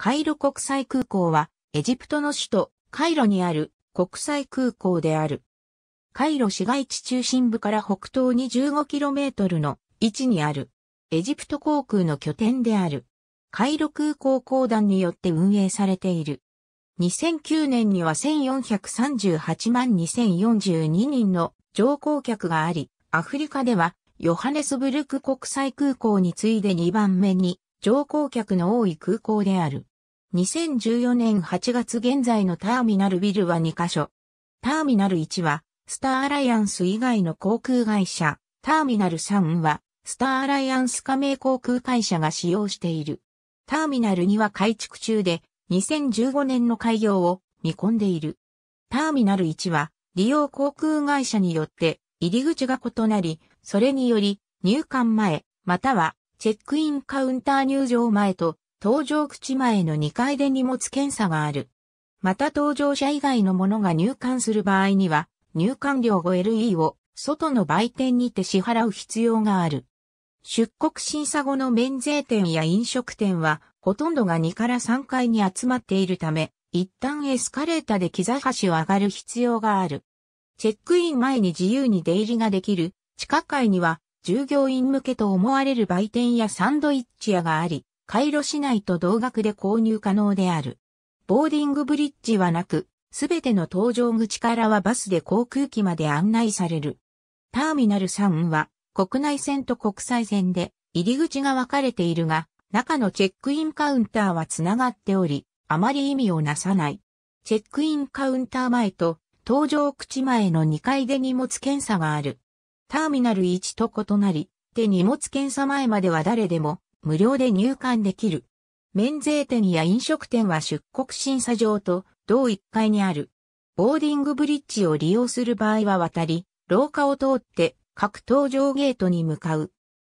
カイロ国際空港は、エジプトの首都、カイロにある国際空港である。カイロ市街地中心部から北東に 15km の位置にある。エジプト航空の拠点である。カイロ空港公団によって運営されている。2009年には1438万2042人の乗降客があり、アフリカではヨハネスブルク国際空港に次いで2番目に乗降客の多い空港である。2014年8月現在のターミナルビルは2カ所。ターミナル1は、スターアライアンス以外の航空会社。ターミナル3は、スターアライアンス加盟航空会社が使用している。ターミナル2は改築中で、2015年の開業を見込んでいる。ターミナル1は、利用航空会社によって入り口が異なり、それにより、入館前、または、チェックインカウンター入場前と搭乗口前の2階で荷物検査がある。また搭乗者以外の者が入館する場合には、入館料 5LE を外の売店にて支払う必要がある。出国審査後の免税店や飲食店は、ほとんどが2から3階に集まっているため、一旦エスカレーターで材橋を上がる必要がある。チェックイン前に自由に出入りができる地下階には従業員向けと思われる売店やサンドイッチ屋があり、カイロ市内と同額で購入可能である。ボーディングブリッジはなく、すべての搭乗口からはバスで航空機まで案内される。ターミナル3は国内線と国際線で入り口が分かれているが、中のチェックインカウンターはつながっており、あまり意味をなさない。チェックインカウンター前と搭乗口前の2階で荷物検査がある。ターミナル1と異なり、で荷物検査前までは誰でも無料で入館できる。免税店や飲食店は出国審査場と同1階にある。ボーディングブリッジを利用する場合は渡り、廊下を通って各搭乗ゲートに向かう。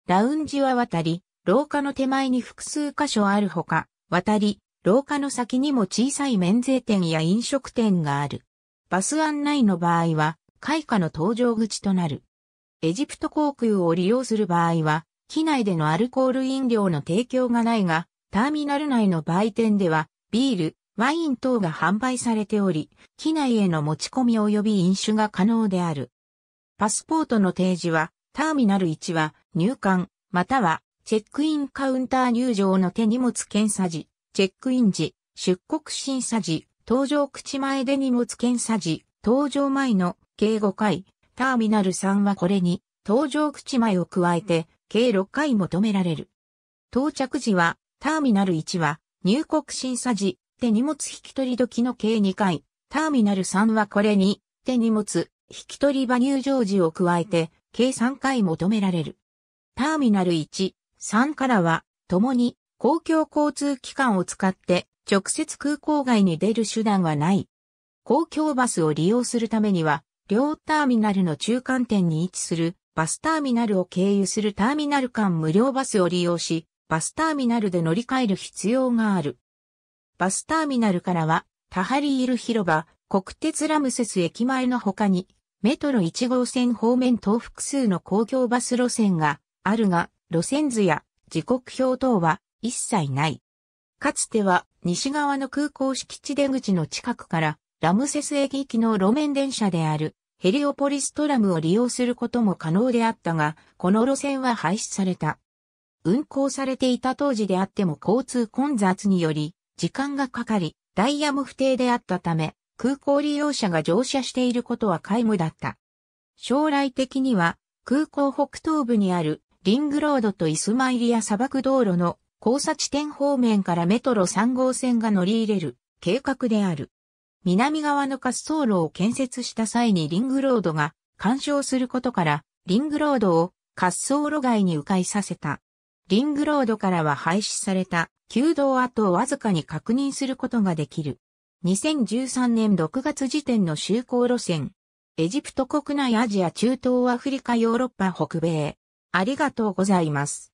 ラウンジは渡り、廊下の手前に複数箇所あるほか、渡り、廊下の先にも小さい免税店や飲食店がある。バス案内の場合は、開花の搭乗口となる。エジプト航空を利用する場合は、機内でのアルコール飲料の提供がないが、ターミナル内の売店では、ビール、ワイン等が販売されており、機内への持ち込み及び飲酒が可能である。パスポートの提示は、ターミナル1は入館、またはチェックインカウンター入場の手荷物検査時、チェックイン時、出国審査時、搭乗口前で荷物検査時、搭乗前の計5回、ターミナル3はこれに、搭乗口前を加えて、計6回求められる。到着時は、ターミナル1は、入国審査時、手荷物引き取り時の計2回、ターミナル3はこれに、手荷物、引き取り場入場時を加えて、計3回求められる。ターミナル1、3からは、共に公共交通機関を使って直接空港外に出る手段はない。公共バスを利用するためには、両ターミナルの中間点に位置するバスターミナルを経由するターミナル間無料バスを利用し、バスターミナルで乗り換える必要がある。バスターミナルからは、タハリール広場、国鉄ラムセス駅前の他に、メトロ1号線方面等複数の公共バス路線があるが、路線図や時刻表等は一切ない。かつては西側の空港敷地出口の近くからラムセス駅行きの路面電車であるヘリオポリストラムを利用することも可能であったが、この路線は廃止された。運行されていた当時であっても交通混雑により、時間がかかり、ダイヤも不定であったため、空港利用者が乗車していることは皆無だった。将来的には、空港北東部にあるリングロードとイスマイリア砂漠道路の交差地点方面からメトロ3号線が乗り入れる計画である。南側の滑走路を建設した際にリングロードが干渉することから、リングロードを滑走路外に迂回させた。リングロードからは廃止された旧道跡をわずかに確認することができる。2013年6月時点の就航路線。エジプト国内アジア中東アフリカヨーロッパ北米。ありがとうございます。